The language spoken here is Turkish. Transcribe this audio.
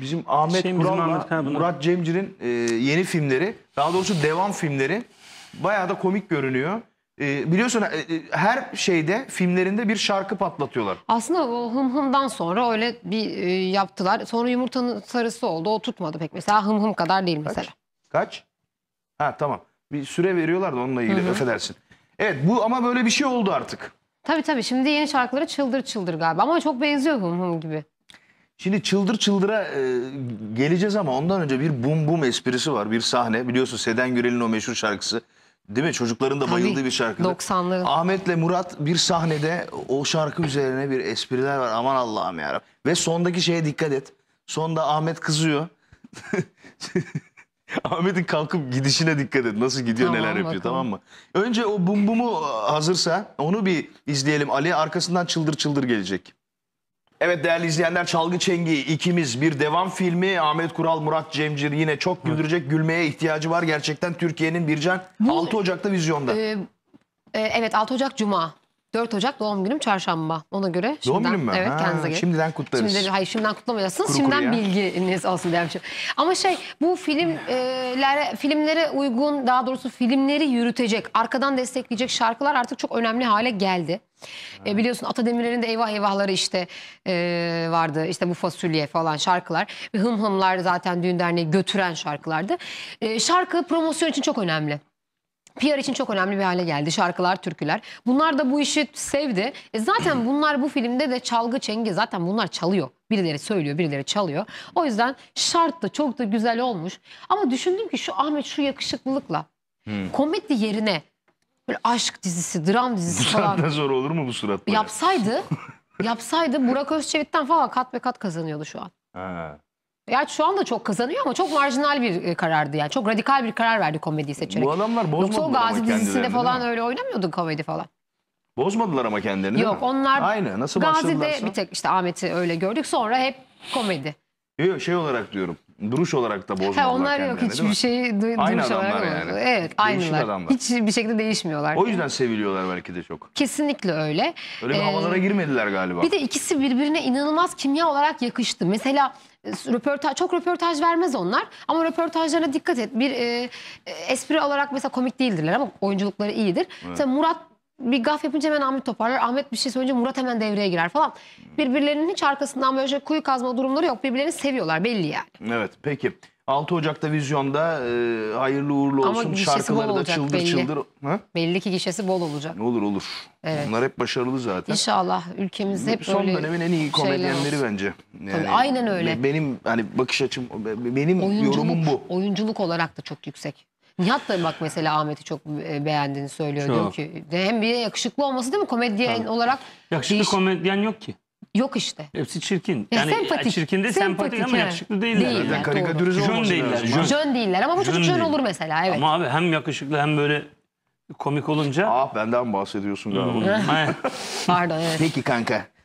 bizim Ahmet Şeyimiz Kural'la Ahmet Kaya Murat Cemcir'in e, yeni filmleri, daha doğrusu devam filmleri bayağı da komik görünüyor. E, biliyorsun e, e, her şeyde filmlerinde bir şarkı patlatıyorlar. Aslında o hım hımdan sonra öyle bir e, yaptılar. Sonra yumurtanın sarısı oldu. O tutmadı pek mesela. Hım hım kadar değil mesela. Kaç? Ha tamam. Bir süre veriyorlar da onunla ilgili. Hı Evet bu ama böyle bir şey oldu artık. Tabii tabii şimdi yeni şarkıları çıldır çıldır galiba ama çok benziyor hım hım gibi. Şimdi çıldır çıldıra e, geleceğiz ama ondan önce bir bum bum esprisi var. Bir sahne biliyorsun Seden Gürel'in o meşhur şarkısı. Değil mi? Çocukların da bayıldığı bir şarkı. 90'lı. Ahmet'le Murat bir sahnede o şarkı üzerine bir espriler var. Aman Allah'ım ya Ve sondaki şeye dikkat et. Sonda Ahmet kızıyor. Ahmet'in kalkıp gidişine dikkat et. Nasıl gidiyor, tamam, neler yapıyor bakalım. tamam mı? Önce o bum bumu hazırsa onu bir izleyelim. Ali arkasından çıldır çıldır gelecek. Evet değerli izleyenler Çalgı Çengi ikimiz bir devam filmi Ahmet Kural Murat Cemcir yine çok güldürecek evet. gülmeye ihtiyacı var gerçekten Türkiye'nin Bircan Bu, 6 Ocak'ta vizyonda. E, e, evet 6 Ocak Cuma. 4 Ocak doğum günüm çarşamba. Ona göre şimdiden, doğum günüm mü? Evet, ha, kendinize gelin. Şimdiden kutlarız. Şimdiden, hayır şimdiden kutlamayacaksınız. Kuru şimdiden kuruya. bilginiz olsun demişim. Ama şey bu filmlere e, filmlere uygun daha doğrusu filmleri yürütecek, arkadan destekleyecek şarkılar artık çok önemli hale geldi. E, biliyorsun Ata Demirer'in de eyvah eyvahları işte e, vardı. İşte bu fasulye falan şarkılar. Ve hım hımlar zaten düğün derneği götüren şarkılardı. E, şarkı promosyon için çok önemli. PR için çok önemli bir hale geldi. Şarkılar, türküler. Bunlar da bu işi sevdi. E zaten bunlar bu filmde de çalgı çengi zaten bunlar çalıyor. Birileri söylüyor, birileri çalıyor. O yüzden şart da çok da güzel olmuş. Ama düşündüm ki şu Ahmet şu yakışıklılıkla hmm. komedi yerine böyle aşk dizisi, dram dizisi falan. Bu zor olur mu bu surat? Yapsaydı, yapsaydı Burak Özçevit'ten falan kat ve kat kazanıyordu şu an. Ha. Ya şu anda çok kazanıyor ama çok marjinal bir e, karardı yani. Çok radikal bir karar verdi komediyi seçerek. Bu adamlar bozmadılar Yoksa Gazi ama dizisinde falan öyle oynamıyordu komedi falan. Bozmadılar ama kendilerini Yok onlar Aynı nasıl Gazi'de başladılarsa. bir tek işte Ahmet'i öyle gördük sonra hep komedi. Yok şey olarak diyorum. Duruş olarak da bozmadılar Ha, onlar yok hiçbir şeyi du- Aynı duruş adamlar olarak yani. Evet aynılar. adamlar. Hiçbir şekilde değişmiyorlar. O yüzden seviliyorlar belki de çok. Kesinlikle öyle. Öyle bir Ee, havalara girmediler galiba. Bir de ikisi birbirine inanılmaz kimya olarak yakıştı. Mesela e, röportaj çok röportaj vermez onlar ama röportajlarına dikkat et. Bir e, e espri olarak mesela komik değildirler ama oyunculukları iyidir. Mesela Murat bir gaf yapınca hemen Ahmet toparlar. Ahmet bir şey söyleyince Murat hemen devreye girer falan. Birbirlerinin hiç arkasından böyle şey kuyu kazma durumları yok. Birbirlerini seviyorlar belli yani. Evet peki. 6 Ocak'ta vizyonda e, hayırlı uğurlu olsun gişesi şarkıları da çıldır belli. çıldır. Ha? Belli ki gişesi bol olacak. Olur olur. Evet. Bunlar hep başarılı zaten. İnşallah ülkemiz hep Son öyle dönemin en iyi komedyenleri şeyler bence. Tabii, aynen öyle. Benim hani bakış açım benim Oyunculuk- yorumum bu. Oyunculuk olarak da çok yüksek. Nihat da bak mesela Ahmet'i çok e, beğendiğini söylüyor. Çok. ki de hem bir yakışıklı olması değil mi komedyen Tabii. olarak? Yakışıklı değiş... komedyen yok ki. Yok işte. Hepsi çirkin. Ya yani sempatik. Çirkin de sempatik, sempatik ama he. yakışıklı değiller. Değiller. Yani karikatürize jön değiller. Jön. jön değiller ama bu jön çocuk jön olur mesela. Evet. Ama abi hem yakışıklı hem böyle komik olunca. Ah benden bahsediyorsun galiba. Hmm. Pardon evet. Peki kanka.